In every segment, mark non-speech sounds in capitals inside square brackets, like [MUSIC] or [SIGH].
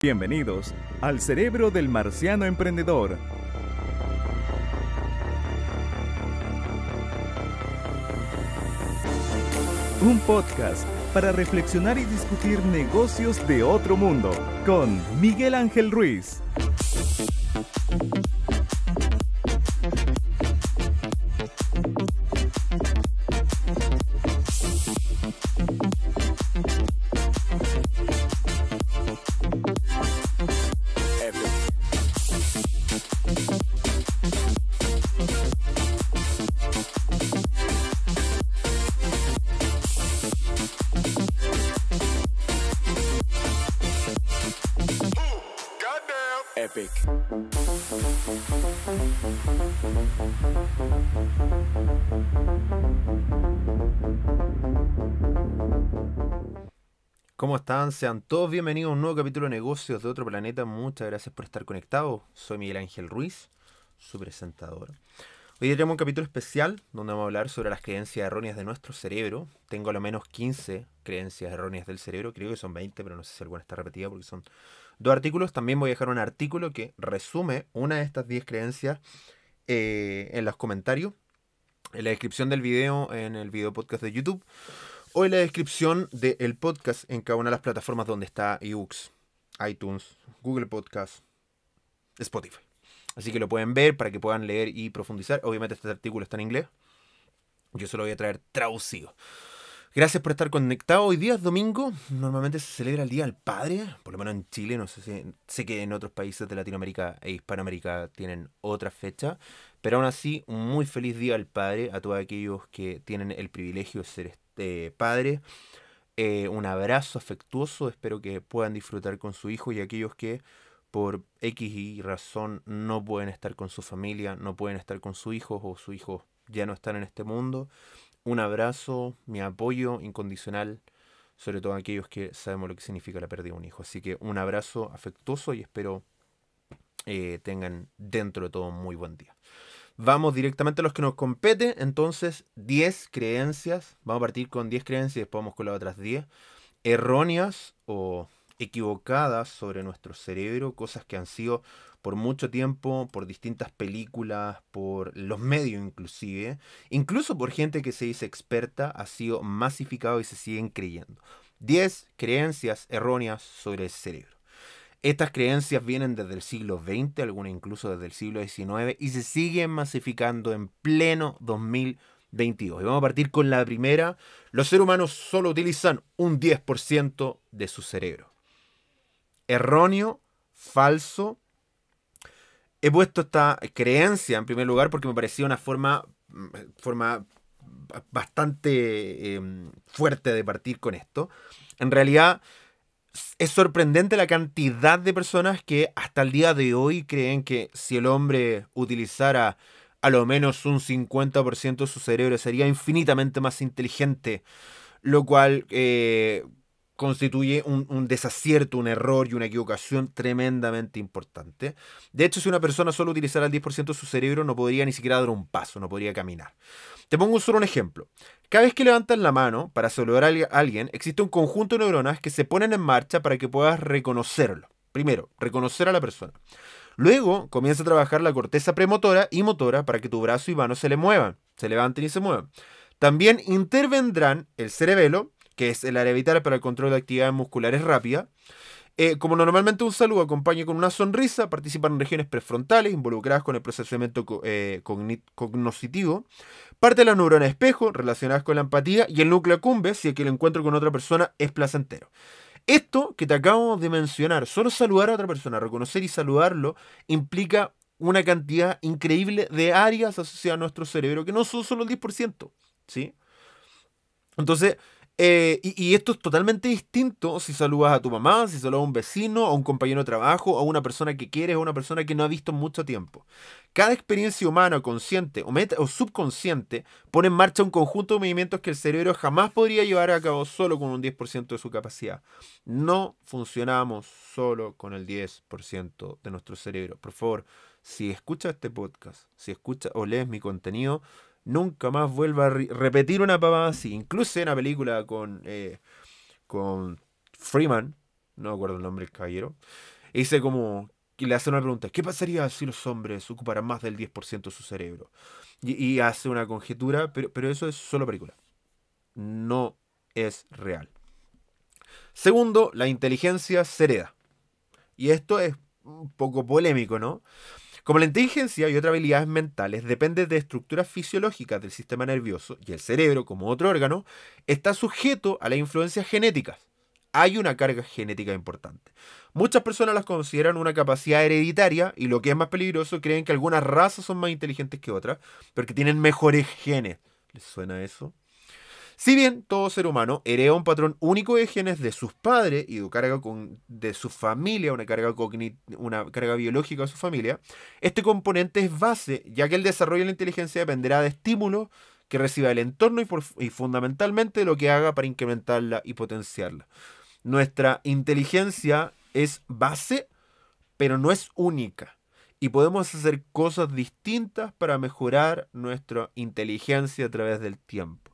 Bienvenidos al cerebro del marciano emprendedor. Un podcast para reflexionar y discutir negocios de otro mundo con Miguel Ángel Ruiz. Sean todos bienvenidos a un nuevo capítulo de Negocios de Otro Planeta. Muchas gracias por estar conectados. Soy Miguel Ángel Ruiz, su presentador. Hoy tenemos un capítulo especial donde vamos a hablar sobre las creencias erróneas de nuestro cerebro. Tengo a lo menos 15 creencias erróneas del cerebro. Creo que son 20, pero no sé si alguna está repetida porque son dos artículos. También voy a dejar un artículo que resume una de estas 10 creencias eh, en los comentarios. En la descripción del video, en el video podcast de YouTube. Hoy la descripción del podcast en cada una de las plataformas donde está iBooks, iTunes, Google Podcast, Spotify. Así que lo pueden ver para que puedan leer y profundizar. Obviamente este artículo está en inglés. Yo solo voy a traer traducido. Gracias por estar conectado. Hoy día es domingo. Normalmente se celebra el Día del Padre, por lo menos en Chile. No sé si sé que en otros países de Latinoamérica e Hispanoamérica tienen otra fecha. Pero aún así, un muy feliz Día del Padre a todos aquellos que tienen el privilegio de ser este, padre, eh, un abrazo afectuoso, espero que puedan disfrutar con su hijo y aquellos que por X y razón no pueden estar con su familia, no pueden estar con su hijo o su hijo ya no están en este mundo. Un abrazo, mi apoyo incondicional, sobre todo aquellos que sabemos lo que significa la pérdida de un hijo. Así que un abrazo afectuoso y espero eh, tengan dentro de todo un muy buen día. Vamos directamente a los que nos competen, Entonces, 10 creencias. Vamos a partir con 10 creencias y después vamos con las otras 10. Erróneas o equivocadas sobre nuestro cerebro, cosas que han sido por mucho tiempo, por distintas películas, por los medios inclusive, incluso por gente que se dice experta, ha sido masificado y se siguen creyendo. 10 creencias erróneas sobre el cerebro. Estas creencias vienen desde el siglo XX, algunas incluso desde el siglo XIX, y se siguen masificando en pleno 2022. Y vamos a partir con la primera. Los seres humanos solo utilizan un 10% de su cerebro. Erróneo, falso. He puesto esta creencia en primer lugar porque me parecía una forma, mm, forma bastante em, fuerte de partir con esto. En realidad es sorprendente la cantidad de personas que hasta el día de hoy creen que si el hombre utilizara a lo menos un 50% de su cerebro sería infinitamente más inteligente, lo cual eh, constituye un, un, desacierto, un error y una equivocación tremendamente importante. De hecho, si una persona solo utilizara el 10% de su cerebro, no podría ni siquiera dar un paso, no podría caminar. Te pongo solo un ejemplo. Cada vez que levantas la mano para saludar a alguien, existe un conjunto de neuronas que se ponen en marcha para que puedas reconocerlo. Primero, reconocer a la persona. Luego comienza a trabajar la corteza premotora y motora para que tu brazo y mano se le muevan, se levanten y se muevan. También intervendrán el cerebelo, que es el área vital para el control de actividades musculares rápidas, eh, como normalmente un saludo acompaña con una sonrisa, participan en regiones prefrontales involucradas con el procesamiento co eh, parte de la neurona espejo relacionadas con la empatía y el núcleo cumbe si es que el encuentro con otra persona es placentero. Esto que te acabo de mencionar, solo saludar a otra persona, reconocer y saludarlo, implica una cantidad increíble de áreas asociadas a nuestro cerebro que no son solo el 10%, ¿sí? Entonces, eh, y, esto es totalmente distinto si saludas a tu mamá, si saludas a un vecino, a un compañero de trabajo, a una persona que quieres, a una persona que no ha visto en mucho tiempo. Cada experiencia humana, consciente o, o subconsciente, pone en marcha un conjunto de movimientos que el cerebro jamás podría llevar a cabo solo con un 10% de su capacidad. No funcionamos solo con el 10% de nuestro cerebro. Por favor, si escuchas este podcast, si escuchas o lees mi contenido, nunca más vuelva a repetir una pavada así. Incluso en una película con, eh, con Freeman, no acuerdo el nombre del caballero, hice como le hace una pregunta, ¿qué pasaría si los hombres ocuparan más del 10% de su cerebro? Y, hace una conjetura, pero, pero eso es solo película. No es real. Segundo, la inteligencia se hereda. Y esto es un poco polémico, ¿no? Como la inteligencia y otras habilidades mentales dependen de estructuras fisiológicas del sistema nervioso y el cerebro, como otro órgano, está sujeto a las influencias genéticas. Hay una carga genética importante. Muchas personas las consideran una capacidad hereditaria y lo que es más peligroso, creen que algunas razas son más inteligentes que otras porque tienen mejores genes. ¿Les suena eso? Si bien todo ser humano hereda un patrón único de genes de sus padres y de, carga con, de su familia, una carga, una carga biológica de su familia, este componente es base, ya que el desarrollo de la inteligencia dependerá de estímulos que reciba el entorno y, y fundamentalmente de lo que haga para incrementarla y potenciarla. Nuestra inteligencia es base, pero no es única y podemos hacer cosas distintas para mejorar nuestra inteligencia a través del tiempo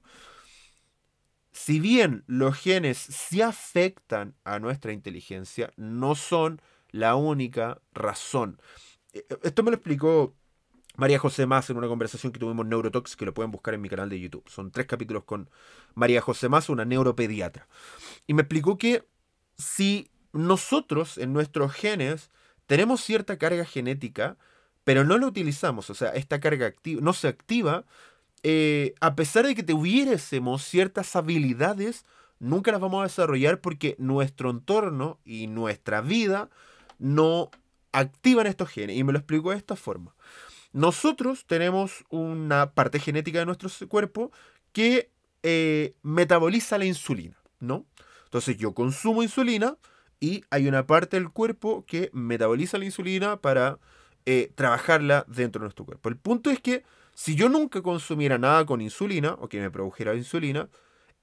si bien los genes sí afectan a nuestra inteligencia, no son la única razón. Eh, eh, esto me lo explicó María José Más en una conversación que tuvimos en Neurotox, que lo pueden buscar en mi canal de YouTube. Son tres capítulos con María José Más, una neuropediatra. Y me explicó que si nosotros en nuestros genes tenemos cierta carga genética, pero no la utilizamos, o sea, esta carga no se activa, eh, a pesar de que tuviésemos ciertas habilidades, nunca las vamos a desarrollar porque nuestro entorno y nuestra vida no activan estos genes. Y me lo explico de esta forma. Nosotros tenemos una parte genética de nuestro cuerpo que eh, metaboliza la insulina, ¿no? Entonces yo consumo insulina y hay una parte del cuerpo que metaboliza la insulina para eh, trabajarla dentro de nuestro cuerpo. El punto es que si yo nunca consumiera nada con insulina o que me produjera insulina,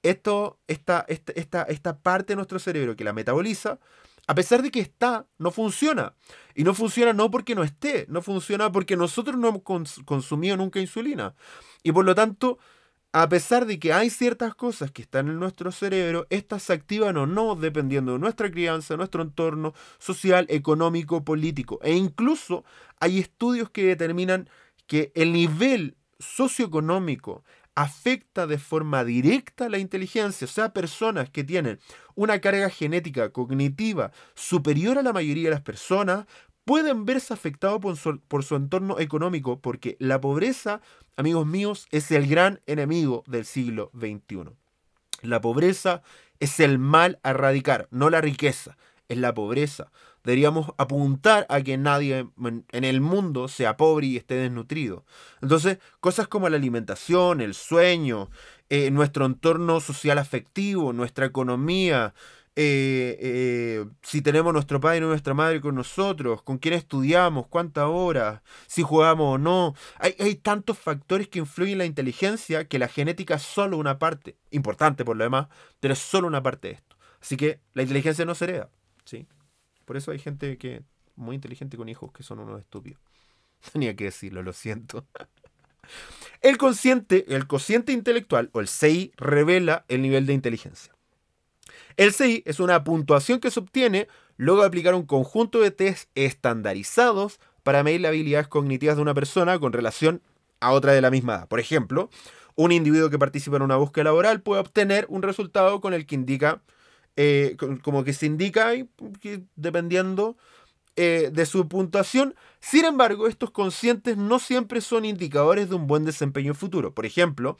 esto, esta, esta, esta, parte de nuestro cerebro que la metaboliza, a pesar de que está, no funciona. Y no funciona no porque no esté, no funciona porque nosotros no hemos consumido nunca insulina. Y por lo tanto, a pesar de que hay ciertas cosas que están en nuestro cerebro, estas se activan o no dependiendo de nuestra crianza, nuestro entorno social, económico, político. E incluso hay estudios que determinan que el nivel socioeconómico afecta de forma directa la inteligencia, o sea, personas que tienen una carga genética cognitiva superior a la mayoría de las personas, pueden verse afectados por por su entorno económico, porque la pobreza, amigos míos, es el gran enemigo del siglo XXI. La pobreza es el mal a erradicar, no la riqueza, es la pobreza deberíamos apuntar a que nadie en el mundo sea pobre y esté desnutrido. Entonces, cosas como la alimentación, el sueño, eh, nuestro entorno social afectivo, nuestra economía, eh, eh, si tenemos nuestro padre y nuestra madre con nosotros, con quién estudiamos, cuántas horas, si jugamos o no. Hay, hay, tantos factores que influyen en la inteligencia que la genética es solo una parte, importante por lo demás, pero es solo una parte de esto. Así que la inteligencia no se hereda, ¿sí? Por eso hay gente que muy inteligente con hijos que son unos estúpidos. [LAUGHS] Tenía que decirlo, lo siento. [LAUGHS] El consciente, el cociente intelectual o el CI revela el nivel de inteligencia. El CI es una puntuación que se obtiene luego de aplicar un conjunto de test estandarizados para medir las habilidades cognitivas de una persona con relación a otra de la misma edad. Por ejemplo, un individuo que participa en una búsqueda laboral puede obtener un resultado con el que indica eh, como que se indica dependiendo eh, de su puntuación. Sin embargo, estos conscientes no siempre son indicadores de un buen desempeño futuro. Por ejemplo,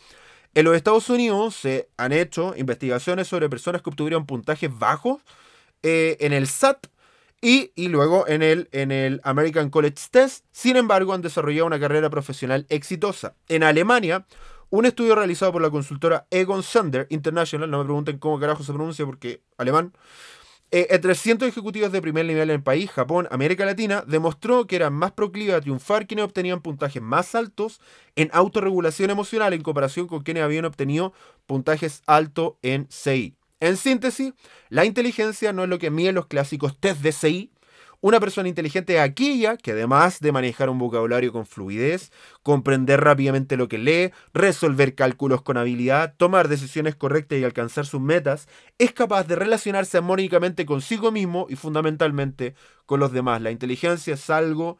en los Estados Unidos se han hecho investigaciones sobre personas que obtuvieron puntajes bajos eh, en el SAT y, luego en el, en el American College Test. Sin embargo, han desarrollado una carrera profesional exitosa. En Alemania, un estudio realizado por la consultora Egon Sander International, no me pregunten cómo carajo se pronuncia porque alemán, eh, 300 ejecutivos de primer nivel en el país, Japón, América Latina, demostró que eran más proclives a triunfar quienes obtenían puntajes más altos en autorregulación emocional en comparación con quienes habían obtenido puntajes altos en CI. En síntesis, la inteligencia no es lo que miden los clásicos test de CI, una persona inteligente es aquella que además de manejar un vocabulario con fluidez, comprender rápidamente lo que lee, resolver cálculos con habilidad, tomar decisiones correctas y alcanzar sus metas, es capaz de relacionarse armónicamente consigo mismo y fundamentalmente con los demás. La inteligencia es algo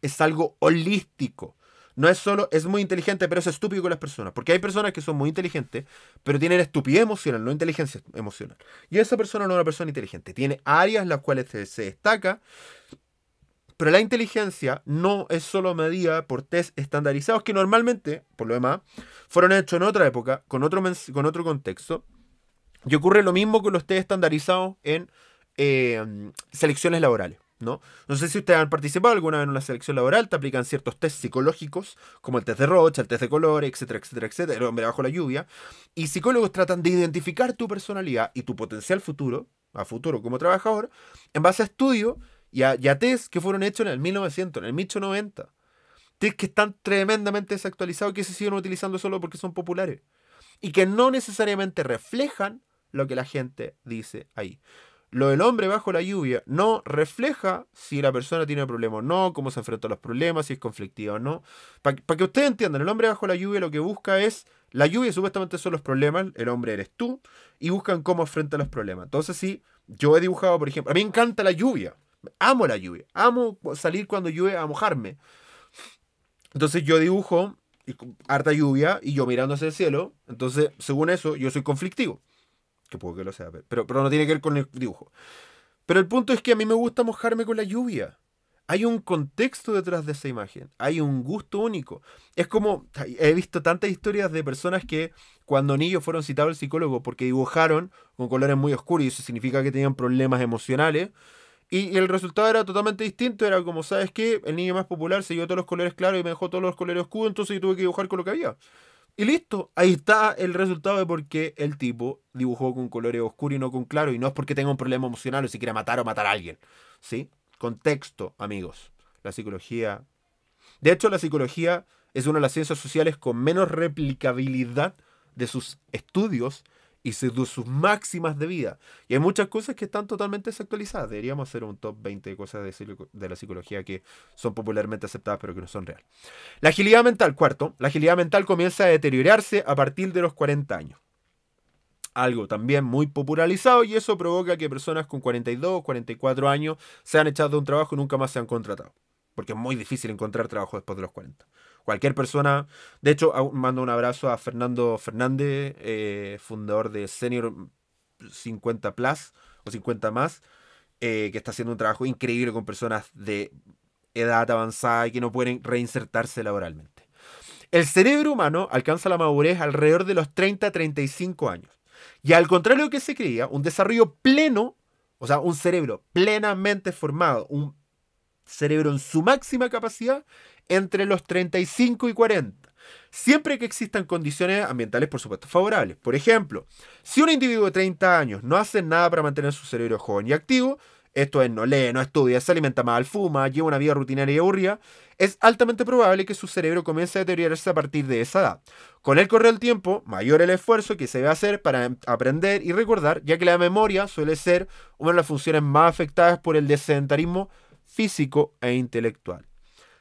es algo holístico no es solo, es muy inteligente, pero es estúpido con las personas. Porque hay personas que son muy inteligentes, pero tienen estupidez emocional, no inteligencia emocional. Y esa persona no es una persona inteligente. Tiene áreas en las cuales se, destaca, pero la inteligencia no es solo medida por test estandarizados que normalmente, por lo demás, fueron hechos en otra época, con otro, con otro contexto. Y ocurre lo mismo con los test estandarizados en eh, selecciones laborales. ¿no? No sé si ustedes han participado alguna vez en una selección laboral, te aplican ciertos test psicológicos, como el test de Rocha, el test de color, etcétera, etcétera, etcétera, el hombre bajo la lluvia, y psicólogos tratan de identificar tu personalidad y tu potencial futuro, a futuro como trabajador, en base a estudios y a, y test que fueron hechos en el 1900, en el 1890. Test que están tremendamente desactualizados que se siguen utilizando solo porque son populares y que no necesariamente reflejan lo que la gente dice ahí lo del hombre bajo la lluvia no refleja si la persona tiene problemas o no, cómo se enfrenta a los problemas, si es conflictiva o no. Para que ustedes entiendan, el hombre bajo la lluvia lo que busca es, la lluvia supuestamente son los problemas, el hombre eres tú, y buscan cómo enfrenta los problemas. Entonces sí, yo he dibujado, por ejemplo, a mí me encanta la lluvia, amo la lluvia, amo salir cuando llueve a mojarme. Entonces yo dibujo harta lluvia y yo mirando hacia el cielo, entonces según eso yo soy conflictivo. Que puedo que lo sea, pero, pero no tiene que ver con el dibujo. Pero el punto es que a mí me gusta mojarme con la lluvia. Hay un contexto detrás de esa imagen, hay un gusto único. Es como, he visto tantas historias de personas que cuando niños fueron citados al psicólogo porque dibujaron con colores muy oscuros y eso significa que tenían problemas emocionales. Y el resultado era totalmente distinto, era como, ¿sabes qué? El niño más popular se llevó todos los colores claros y me dejó todos los colores oscuros, entonces yo tuve que dibujar con lo que había. Y listo, ahí está el resultado de por qué el tipo dibujó con colores oscuros y no con claro. Y no es porque tenga un problema emocional o si quiere matar o matar a alguien. ¿Sí? Contexto, amigos. La psicología. De hecho, la psicología es una de las ciencias sociales con menos replicabilidad de sus estudios y sus máximas de vida. Y hay muchas cosas que están totalmente desactualizadas. Deberíamos hacer un top 20 de cosas de, la psicología que son popularmente aceptadas pero que no son reales. La agilidad mental, cuarto, la agilidad mental comienza a deteriorarse a partir de los 40 años. Algo también muy popularizado y eso provoca que personas con 42 44 años sean echadas de un trabajo y nunca más se han contratado. Porque es muy difícil encontrar trabajo después de los 40 cualquier persona. De hecho, mando un abrazo a Fernando Fernández, eh, fundador de Senior 50 Plus o 50 más, eh, que está haciendo un trabajo increíble con personas de edad avanzada y que no pueden reinsertarse laboralmente. El cerebro humano alcanza la madurez alrededor de los 30-35 años. Y al contrario de lo que se creía, un desarrollo pleno, o sea, un cerebro plenamente formado, un cerebro en su máxima capacidad, entre los 35 y 40, siempre que existan condiciones ambientales, por supuesto, favorables. Por ejemplo, si un individuo de 30 años no hace nada para mantener su cerebro joven y activo, esto es, no lee, no estudia, se alimenta mal, fuma, lleva una vida rutinaria y aburrida, es altamente probable que su cerebro comience a deteriorarse a partir de esa edad. Con el correr del tiempo, mayor el esfuerzo que se debe hacer para aprender y recordar, ya que la memoria suele ser una de las funciones más afectadas por el desedentarismo físico e intelectual.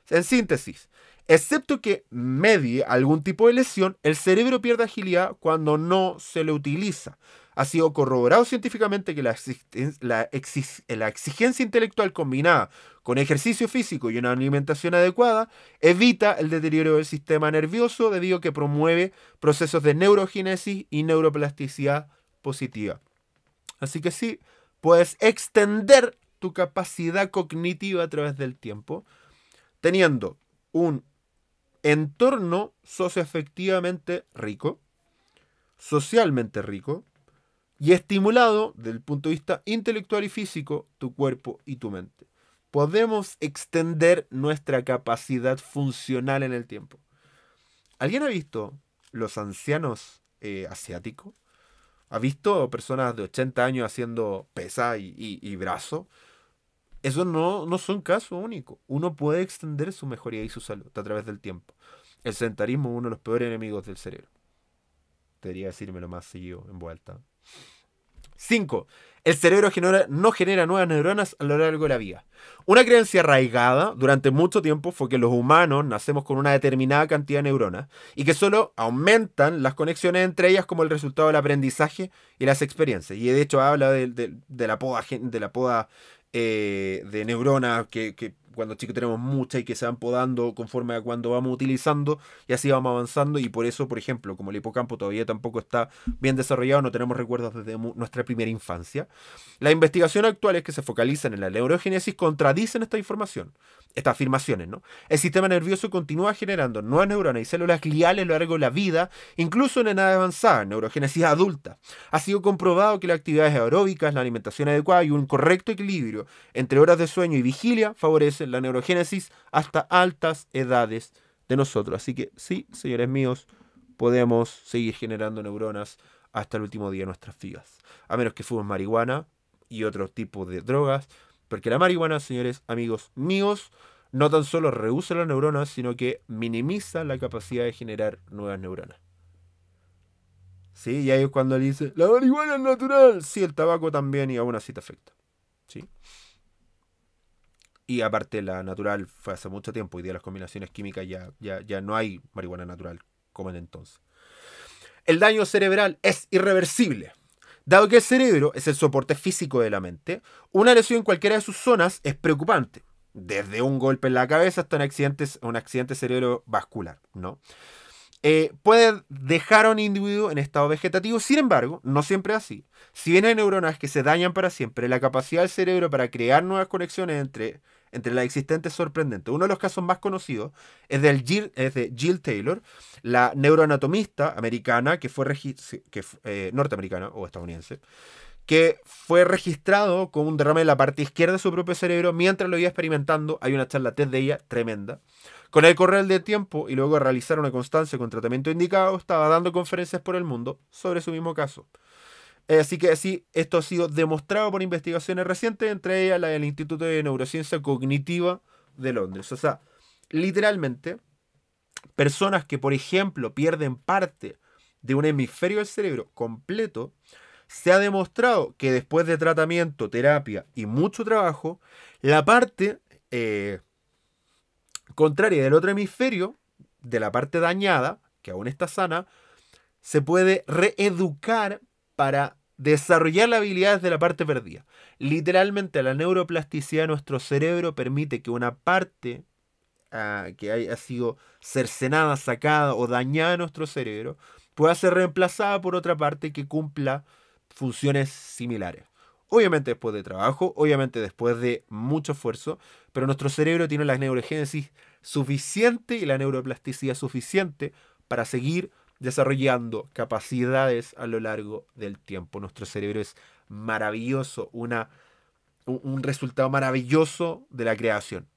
En síntesis, excepto que medie algún tipo de lesión, el cerebro pierde agilidad cuando no se le utiliza. Ha sido corroborado científicamente que la, exigencia intelectual combinada con ejercicio físico y una alimentación adecuada evita el deterioro del sistema nervioso debido a que promueve procesos de neurogénesis y neuroplasticidad positiva. Así que sí, puedes extender tu capacidad cognitiva a través del tiempo teniendo un entorno socioafectivamente rico, socialmente rico y estimulado desde el punto de vista intelectual y físico tu cuerpo y tu mente. Podemos extender nuestra capacidad funcional en el tiempo. ¿Alguien ha visto los ancianos eh, asiáticos? ¿Ha visto personas de 80 años haciendo pesa y brazo? Eso no, no son casos únicos. Uno puede extender su mejoría y su salud a través del tiempo. El sentarismo es uno de los peores enemigos del cerebro. Debería decírmelo más seguido en vuelta. 5. El cerebro no genera nuevas neuronas a lo largo de la vida. Una creencia arraigada durante mucho tiempo fue que los humanos nacemos con una determinada cantidad de neuronas y que solo aumentan las conexiones entre ellas como el resultado del aprendizaje y las experiencias. Y de hecho habla de, la, poda, de la poda eh, de neuronas que cuando chicos tenemos muchas y que se van podando conforme a cuando vamos utilizando y así vamos avanzando y por eso, por ejemplo, como el hipocampo todavía tampoco está bien desarrollado, no tenemos recuerdos desde nuestra primera infancia. la investigación actual es que se focalizan en la neurogénesis contradicen esta información, estas afirmaciones, ¿no? El sistema nervioso continúa generando nuevas neuronas y células gliales a lo largo de la vida, incluso en edad avanzada, neurogénesis adulta. Ha sido comprobado que las actividades aeróbicas, la alimentación adecuada y un correcto equilibrio entre horas de sueño y vigilia favorecen la neurogénesis hasta altas edades de nosotros. Así que sí, señores míos, podemos seguir generando neuronas hasta el último día de nuestras vidas. A menos que fumes marihuana y otro tipo de drogas. Porque la marihuana, señores amigos míos, no tan solo reduce las neuronas, sino que minimiza la capacidad de generar nuevas neuronas. Sí, y ahí es cuando le dice, la marihuana es natural. Sí, el tabaco también y aún así te afecta. Sí. Y aparte la natural fue hace mucho tiempo, y de las combinaciones químicas ya, ya, ya no hay marihuana natural como en entonces. El daño cerebral es irreversible. Dado que el cerebro es el soporte físico de la mente, una lesión en cualquiera de sus zonas es preocupante, desde un golpe en la cabeza hasta un accidente, un accidente cerebrovascular, ¿no? Eh, puede dejar a un individuo en estado vegetativo, sin embargo, no siempre es así. Si bien hay neuronas que se dañan para siempre, la capacidad del cerebro para crear nuevas conexiones entre entre las existentes sorprendentes. Uno de los casos más conocidos es, del de Jill Taylor, la neuroanatomista americana que fue eh, norteamericana o estadounidense, que fue registrado con un derrame en la parte izquierda de su propio cerebro mientras lo iba experimentando. Hay una charla TED de ella tremenda. Con el correr del tiempo y luego de realizar una constancia con tratamiento indicado, estaba dando conferencias por el mundo sobre su mismo caso. Eh, así que sí, esto ha sido demostrado por investigaciones recientes, entre ellas la del Instituto de Neurociencia Cognitiva de Londres. O sea, literalmente, personas que, por ejemplo, pierden parte de un hemisferio del cerebro completo, se ha demostrado que después de tratamiento, terapia y mucho trabajo, la parte eh, contraria del otro hemisferio, de la parte dañada, que aún está sana, se puede reeducar para desarrollar la habilidad de la parte perdida. Literalmente la neuroplasticidad de nuestro cerebro permite que una parte ah, que haya sido cercenada, sacada o dañada de nuestro cerebro pueda ser reemplazada por otra parte que cumpla funciones similares. Obviamente después de trabajo, obviamente después de mucho esfuerzo, pero nuestro cerebro tiene la neurogénesis suficiente y la neuroplasticidad suficiente para seguir desarrollando capacidades a lo largo del tiempo. Nuestro cerebro es maravilloso, una, un resultado maravilloso de la creación.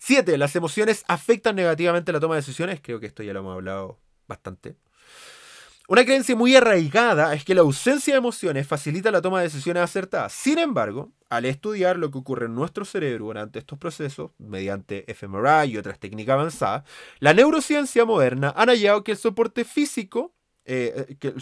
7. Las emociones afectan negativamente la toma de decisiones. Creo que esto ya lo hemos hablado bastante. Una creencia muy arraigada es que la ausencia de emociones facilita la toma de decisiones acertadas. Sin embargo, al estudiar lo que ocurre en nuestro cerebro durante estos procesos, mediante fMRI y otras técnicas avanzadas, la neurociencia moderna ha hallado que el soporte físico eh, eh,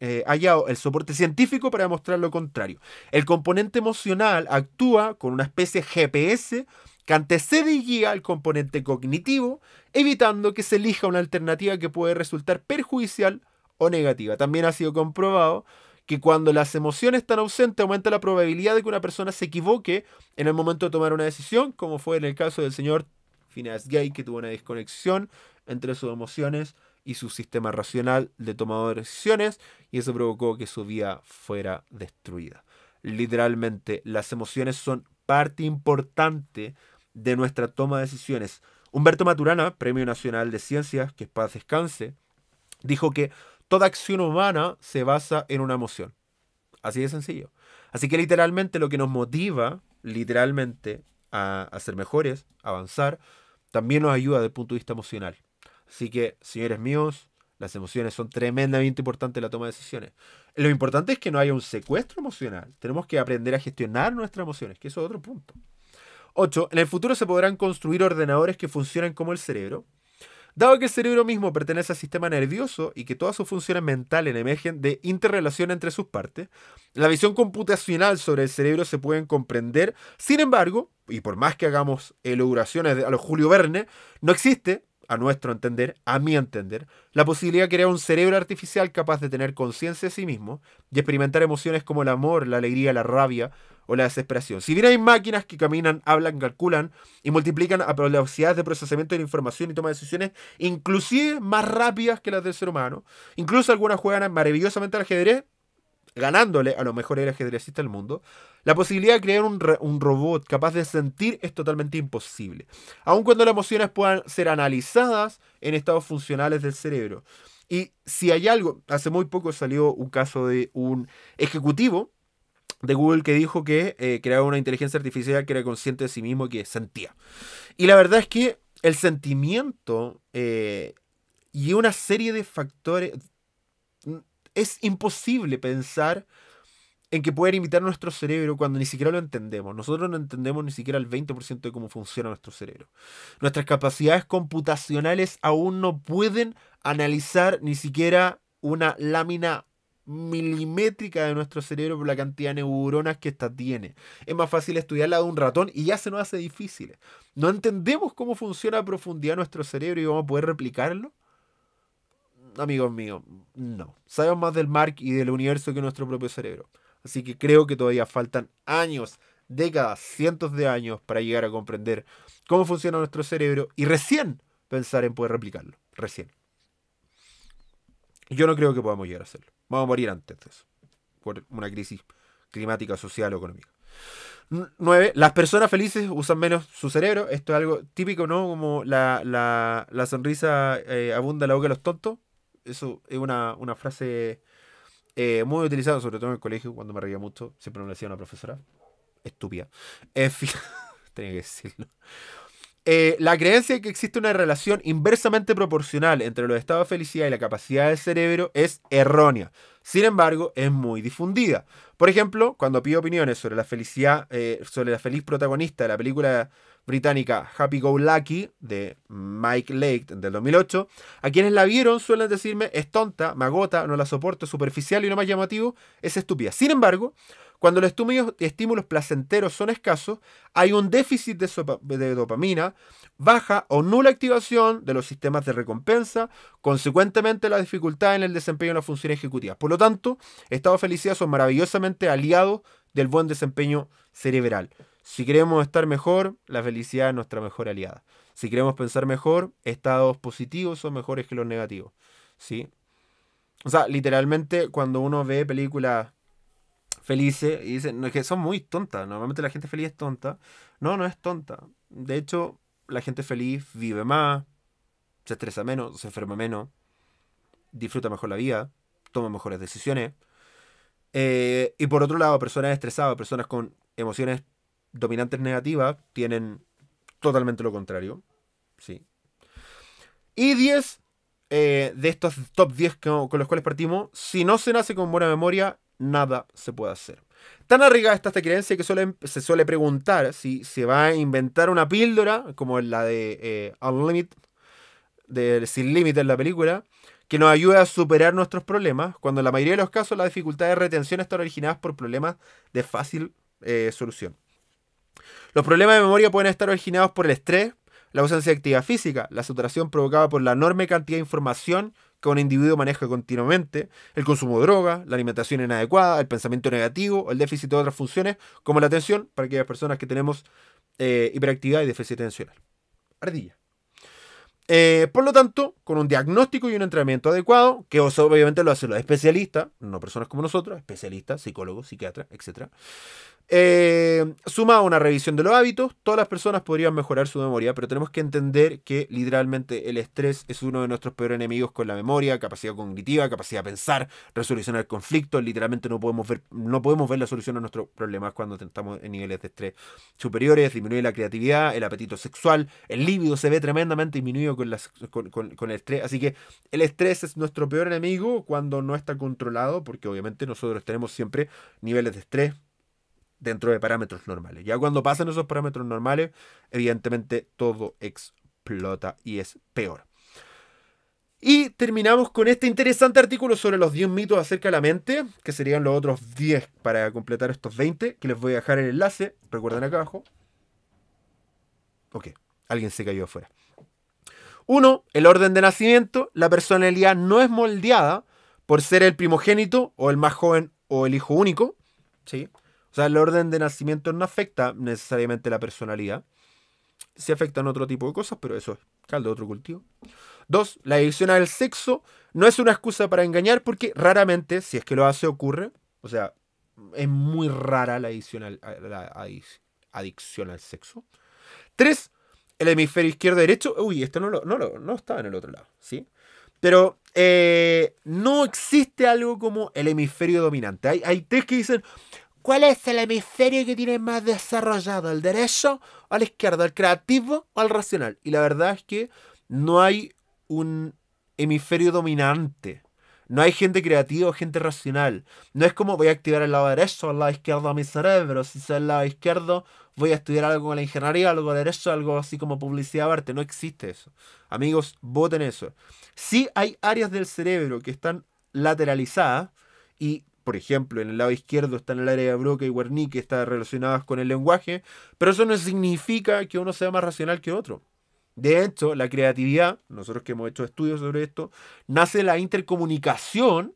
eh, ha hallado el soporte científico para demostrar lo contrario. El componente emocional actúa con una especie de GPS que antecede y guía al componente cognitivo, evitando que se elija una alternativa que puede resultar perjudicial o negativa. También ha sido comprobado que cuando las emociones están ausentes aumenta la probabilidad de que una persona se equivoque en el momento de tomar una decisión, como fue en el caso del señor Phineas Gay, que tuvo una desconexión entre sus emociones y su sistema racional de tomado de decisiones, y eso provocó que su vida fuera destruida. Literalmente, las emociones son parte importante de nuestra toma de decisiones. Humberto Maturana, Premio Nacional de Ciencias, que es paz descanse, dijo que toda acción humana se basa en una emoción. Así de sencillo. Así que literalmente lo que nos motiva, literalmente, a, hacer ser mejores, a avanzar, también nos ayuda desde el punto de vista emocional. Así que, señores míos, las emociones son tremendamente importantes en la toma de decisiones. Lo importante es que no haya un secuestro emocional. Tenemos que aprender a gestionar nuestras emociones, que eso es otro punto. 8. En el futuro se podrán construir ordenadores que funcionen como el cerebro, Dado que el cerebro mismo pertenece al sistema nervioso y que todas sus funciones mentales emergen de interrelación entre sus partes, la visión computacional sobre el cerebro se puede comprender. Sin embargo, y por más que hagamos elaboraciones a los Julio Verne, no existe, a nuestro entender, a mi entender, la posibilidad de crear un cerebro artificial capaz de tener conciencia de sí mismo y experimentar emociones como el amor, la alegría, la rabia, o la desesperación. Si bien hay máquinas que caminan, hablan, calculan y multiplican a velocidades de procesamiento de la información y toma de decisiones, inclusive más rápidas que las del ser humano, incluso algunas juegan maravillosamente al ajedrez, ganándole a lo mejor ajedrecistas del mundo, la posibilidad de crear un, robot capaz de sentir es totalmente imposible, aun cuando las emociones puedan ser analizadas en estados funcionales del cerebro. Y si hay algo, hace muy poco salió un caso de un ejecutivo de Google que dijo que eh, creaba una inteligencia artificial que era consciente de sí mismo y que sentía. Y la verdad es que el sentimiento eh, y una serie de factores... Mm, es imposible pensar en que pueda imitar nuestro cerebro cuando ni siquiera lo entendemos. Nosotros no entendemos ni siquiera el 20% de cómo funciona nuestro cerebro. Nuestras capacidades computacionales aún no pueden analizar ni siquiera una lámina milimétrica de nuestro cerebro por la cantidad de neuronas que ésta tiene. Es más fácil estudiarla de un ratón y ya se nos hace difícil. No entendemos cómo funciona a profundidad nuestro cerebro y vamos a poder replicarlo. Amigos míos, no. Sabemos más del mar y del universo que nuestro propio cerebro. Así que creo que todavía faltan años, décadas, cientos de años para llegar a comprender cómo funciona nuestro cerebro y recién pensar en poder replicarlo. Recién. Yo no creo que podamos llegar a hacerlo. Vamos a morir antes de eso. Por una crisis climática, social o económica. 9. Las personas felices usan menos su cerebro. Esto es algo típico, ¿no? Como la, sonrisa eh, abunda en la boca de los tontos. Eso es una, frase eh, muy utilizada, sobre todo en el colegio, cuando me reía mucho. Siempre me lo decía una profesora. Estúpida. En fin, [LAUGHS] tenía que decirlo. Eh, la creencia de que existe una relación inversamente proporcional entre los estados de felicidad y la capacidad del cerebro es errónea. Sin embargo, es muy difundida. Por ejemplo, cuando pido opiniones sobre la felicidad, eh, sobre la feliz protagonista de la película británica Happy Go Lucky de Mike Lake del 2008. A quienes la vieron suelen decirme es tonta, magota, no la soporto, superficial y lo más llamativo es estúpida. Sin embargo, cuando los estímulos placenteros son escasos, hay un déficit de, dopamina, baja o nula activación de los sistemas de recompensa, consecuentemente la dificultad en el desempeño de la función ejecutiva. Por lo tanto, estado de felicidad son maravillosamente aliados del buen desempeño cerebral. Si queremos estar mejor, la felicidad es nuestra mejor aliada. Si queremos pensar mejor, estados positivos son mejores que los negativos. ¿Sí? O sea, literalmente cuando uno ve películas felices y dice, no, es que son muy tontas, normalmente la gente feliz es tonta. No, no es tonta. De hecho, la gente feliz vive más, se estresa menos, se enferma menos, disfruta mejor la vida, toma mejores decisiones. Eh, y por otro lado, personas estresadas, personas con emociones dominantes negativas tienen totalmente lo contrario. Sí. Y 10 eh, de estos top 10 con, los cuales partimos, si no se nace con buena memoria, nada se puede hacer. Tan arriesgada está esta creencia que em, se suele preguntar si se va a inventar una píldora, como la de eh, Unlimited, de Sin Límite en la película, que nos ayude a superar nuestros problemas, cuando en la mayoría de los casos las dificultades de retención están originadas por problemas de fácil eh, solución. Los problemas de memoria pueden estar originados por el estrés, la ausencia de actividad física, la saturación provocada por la enorme cantidad de información que un individuo maneja continuamente, el consumo de droga, la alimentación inadecuada, el pensamiento negativo, el déficit de otras funciones, como la atención, para aquellas personas que tenemos eh, hiperactividad y déficit atencional. Ardilla. Eh, por lo tanto, con un diagnóstico y un entrenamiento adecuado, que obviamente lo hacen los especialistas, no personas como nosotros, especialistas, psicólogos, psiquiatras, etc., eh, sumado a una revisión de los hábitos, todas las personas podrían mejorar su memoria, pero tenemos que entender que literalmente el estrés es uno de nuestros peores enemigos con la memoria, capacidad cognitiva, capacidad de pensar, resolucionar conflictos. Literalmente no podemos ver, no podemos ver la solución a nuestros problemas cuando estamos en niveles de estrés superiores, disminuye la creatividad, el apetito sexual, el líbido se ve tremendamente disminuido con el estrés. Así que el estrés es nuestro peor enemigo cuando no está controlado, porque obviamente nosotros tenemos siempre niveles de estrés dentro de parámetros normales. Ya cuando pasan esos parámetros normales, evidentemente todo explota y es peor. Y terminamos con este interesante artículo sobre los 10 mitos acerca de la mente, que serían los otros 10 para completar estos 20, que les voy a dejar el enlace, recuerden acá abajo. Ok, alguien se cayó afuera. Uno, el orden de nacimiento, la personalidad no es moldeada por ser el primogénito o el más joven o el hijo único. Sí. O sea, el orden de nacimiento no afecta necesariamente la personalidad. Sí afectan otro tipo de cosas, pero eso es caldo de otro cultivo. Dos, la adicción al sexo no es una excusa para engañar porque raramente, si es que lo hace, ocurre. O sea, es muy rara la, adicción al, sexo. Tres, el hemisferio izquierdo-derecho. Uy, esto no, lo, no, no estaba en el otro lado, ¿sí? Pero eh, no existe algo como el hemisferio dominante. Hay, hay que dicen, ¿Cuál es el hemisferio que tiene más desarrollado? ¿El derecho o la izquierdo? ¿El creativo o el racional? Y la verdad es que no hay un hemisferio dominante. No hay gente creativa o gente racional. No es como voy a activar el lado derecho o el lado izquierdo a mi cerebro. Si soy el lado izquierdo, voy a estudiar algo con la ingeniería, algo derecho, algo así como publicidad arte. No existe eso. Amigos, voten eso. Sí hay áreas del cerebro que están lateralizadas y por ejemplo, en el lado izquierdo están el área de Broca y que están relacionadas con el lenguaje, pero eso no significa que uno sea más racional que otro. De hecho, la creatividad, nosotros que hemos hecho estudios sobre esto, nace de la intercomunicación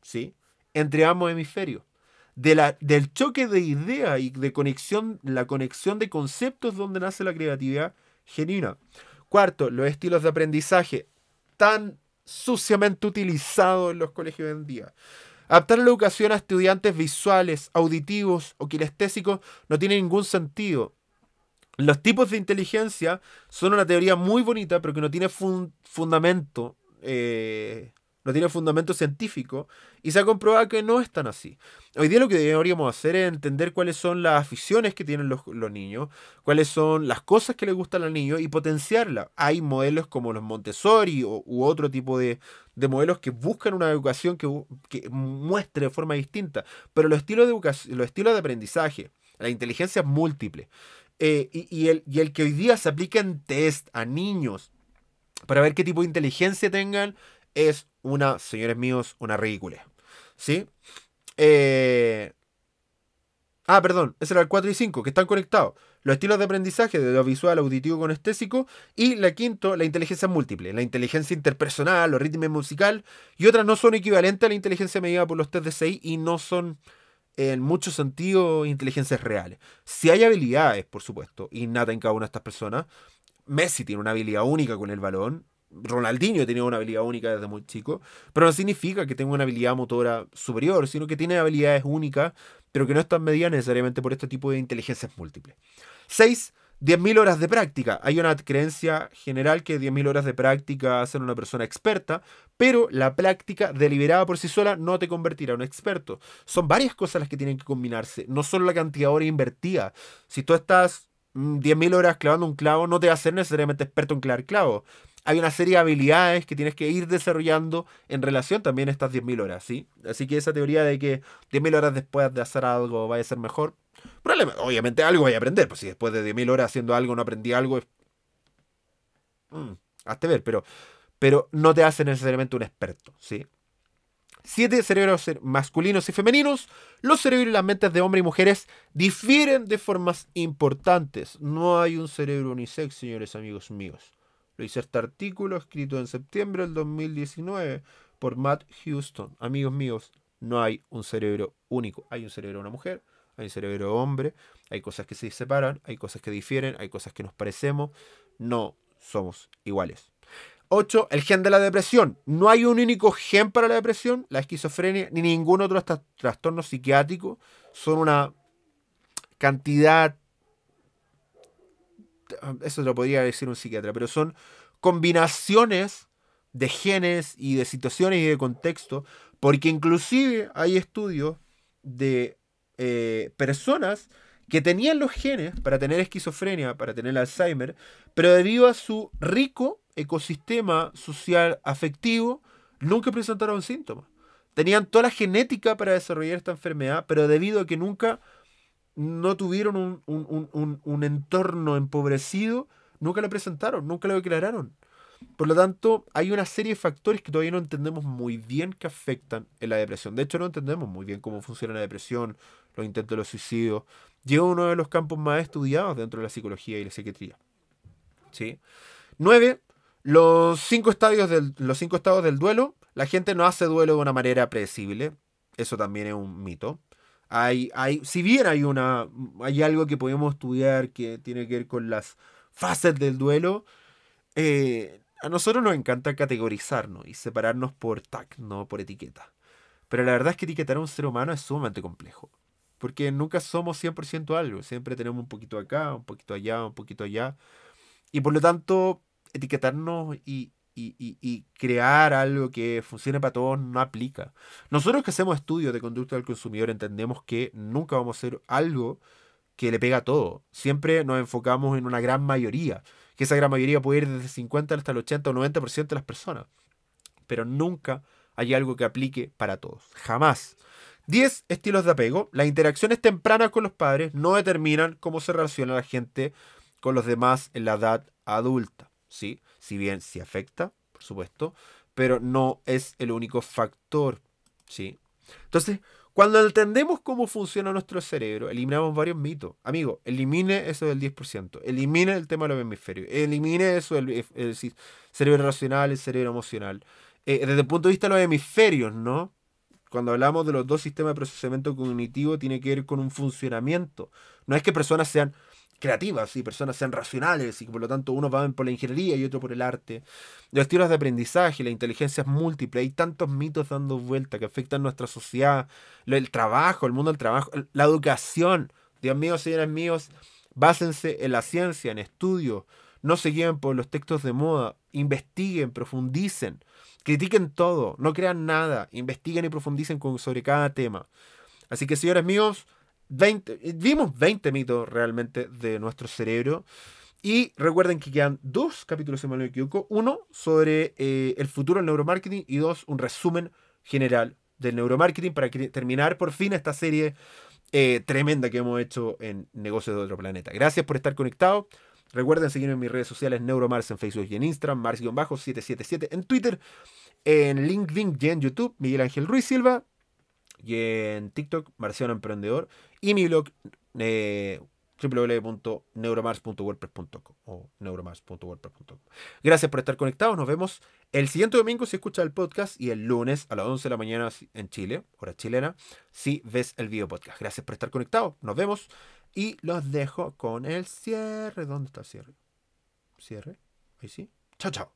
¿sí? entre ambos hemisferios. De la, del choque de ideas y de conexión, la conexión de conceptos donde nace la creatividad genuina. Cuarto, los estilos de aprendizaje tan suciamente utilizados en los colegios hoy en día. Adaptar la educación a estudiantes visuales, auditivos o kinestésicos no tiene ningún sentido. Los tipos de inteligencia son una teoría muy bonita, pero que no tiene fundamento eh, no tiene fundamento científico y se ha comprobado que no es tan así. Hoy día lo que deberíamos hacer es entender cuáles son las aficiones que tienen los, niños, cuáles son las cosas que les gustan al niño y potenciarla. Hay modelos como los Montessori u otro tipo de, modelos que buscan una educación que, muestre de forma distinta, pero los estilos de, los estilos de aprendizaje, la inteligencia múltiple. Eh, y, el, y el que hoy día se aplica en test a niños para ver qué tipo de inteligencia tengan, es una, señores míos, una ridícula. ¿Sí? Eh, ah, perdón, ese era el 4 y 5, que están conectados. Los estilos de aprendizaje de lo visual, auditivo, conestésico. Y la quinto, la inteligencia múltiple. La inteligencia interpersonal los ritmos musical. Y otras no son equivalentes a la inteligencia medida por los test de 6 y no son en mucho sentido, inteligencias reales. Si hay habilidades, por supuesto, innata en cada una de estas personas. Messi tiene una habilidad única con el balón. Ronaldinho tenía una habilidad única desde muy chico, pero no significa que tenga una habilidad motora superior, sino que tiene habilidades únicas, pero que no están medidas necesariamente por este tipo de inteligencias múltiples. 6. 10.000 horas de práctica. Hay una creencia general que 10.000 horas de práctica hacen una persona experta, pero la práctica deliberada por sí sola no te convertirá en un experto. Son varias cosas las que tienen que combinarse, no solo la cantidad de horas invertida. Si tú estás 10.000 mm, horas clavando un clavo, no te va a hacer necesariamente experto en clavar clavos hay una serie de habilidades que tienes que ir desarrollando en relación también a estas 10.000 horas, ¿sí? Así que esa teoría de que 10.000 horas después de hacer algo vaya a ser mejor, obviamente algo voy a aprender, pues si después de 10.000 horas haciendo algo no aprendí algo, mm, hazte ver, pero, pero no te hace necesariamente un experto, ¿sí? siete cerebros masculinos y femeninos, los cerebros y las mentes de hombres y mujeres difieren de formas importantes. No hay un cerebro unisex, señores amigos míos. Lo hice este artículo escrito en septiembre del 2019 por Matt Houston. Amigos míos, no hay un cerebro único. Hay un cerebro de una mujer, hay un cerebro de hombre, hay cosas que se separan, hay cosas que difieren, hay cosas que nos parecemos. No somos iguales. 8. El gen de la depresión. No hay un único gen para la depresión, la esquizofrenia, ni ningún otro trastorno psiquiátrico. Son una cantidad eso lo podría decir un psiquiatra, pero son combinaciones de genes y de situaciones y de contexto, porque inclusive hay estudios de eh, personas que tenían los genes para tener esquizofrenia, para tener Alzheimer, pero debido a su rico ecosistema social afectivo, nunca presentaron síntomas. Tenían toda la genética para desarrollar esta enfermedad, pero debido a que nunca no tuvieron un, entorno empobrecido, nunca lo presentaron, nunca lo declararon. Por lo tanto, hay una serie de factores que todavía no entendemos muy bien que afectan en la depresión. De hecho, no entendemos muy bien cómo funciona la depresión, los intentos de los suicidios. Llega uno de los campos más estudiados dentro de la psicología y la psiquiatría. ¿Sí? Nueve, los cinco, los cinco estados del duelo. La gente no hace duelo de una manera predecible. Eso también es un mito. Hay, si bien hay una. hay algo que podemos estudiar que tiene que ver con las fases del duelo. Eh, a nosotros nos encanta categorizarnos y separarnos por tag, no por etiqueta. Pero la verdad es que etiquetar a un ser humano es sumamente complejo. Porque nunca somos 100% algo. Siempre tenemos un poquito acá, un poquito allá, un poquito allá. Y por lo tanto, etiquetarnos y, y, crear algo que funcione para todos no aplica. Nosotros que hacemos estudios de conducta del consumidor entendemos que nunca vamos a hacer algo que le pega a todo. Siempre nos enfocamos en una gran mayoría, que esa gran mayoría puede ir desde 50 hasta el 80 o 90% de las personas. Pero nunca hay algo que aplique para todos. Jamás. 10 estilos de apego. Las interacciones tempranas con los padres no determinan cómo se relaciona la gente con los demás en la edad adulta. ¿sí? si bien sí afecta, por supuesto, pero no es el único factor, ¿sí? Entonces, cuando entendemos cómo funciona nuestro cerebro, eliminamos varios mitos. Amigo, elimine eso del 10%, elimine el tema de los hemisferios, elimine eso del eh, cerebro racional, el cerebro emocional. Eh, desde el punto de vista de los hemisferios, ¿no? Cuando hablamos de los dos sistemas de procesamiento cognitivo, tiene que ver con un funcionamiento. No es que personas sean creativas y personas sean racionales y por lo tanto unos van por la ingeniería y otro por el arte. Los estilos de aprendizaje, la inteligencia es múltiple, hay tantos mitos dando vuelta que afectan nuestra sociedad, el trabajo, el mundo del trabajo, la educación. Dios mío, señores míos, básense en la ciencia, en estudio, no se guíen por los textos de moda, investiguen, profundicen, critiquen todo, no crean nada, investiguen y profundicen sobre cada tema. Así que señores míos, 20, eh, vimos 20 mitos realmente de nuestro cerebro. Y recuerden que quedan dos capítulos, si no Uno sobre eh, el futuro del neuromarketing y dos, un resumen general del neuromarketing para terminar por fin esta serie eh, tremenda que hemos hecho en Negocios de Otro Planeta. Gracias por estar conectado. Recuerden seguirme en mis redes sociales Neuromars en Facebook y en Instagram, Mars-777 en Twitter, en LinkedIn y en YouTube, Miguel Ángel Ruiz Silva y en TikTok, Marciano Emprendedor, y mi blog eh, www.neuromars.wordpress.com o neuromars.wordpress.com. Gracias por estar conectados. Nos vemos el siguiente domingo si escuchas el podcast y el lunes a las 11 de la mañana en Chile, hora chilena, si ves el video podcast. Gracias por estar conectados. Nos vemos y los dejo con el cierre. ¿Dónde está el cierre? ¿Cierre? Ahí sí. Chao, chao.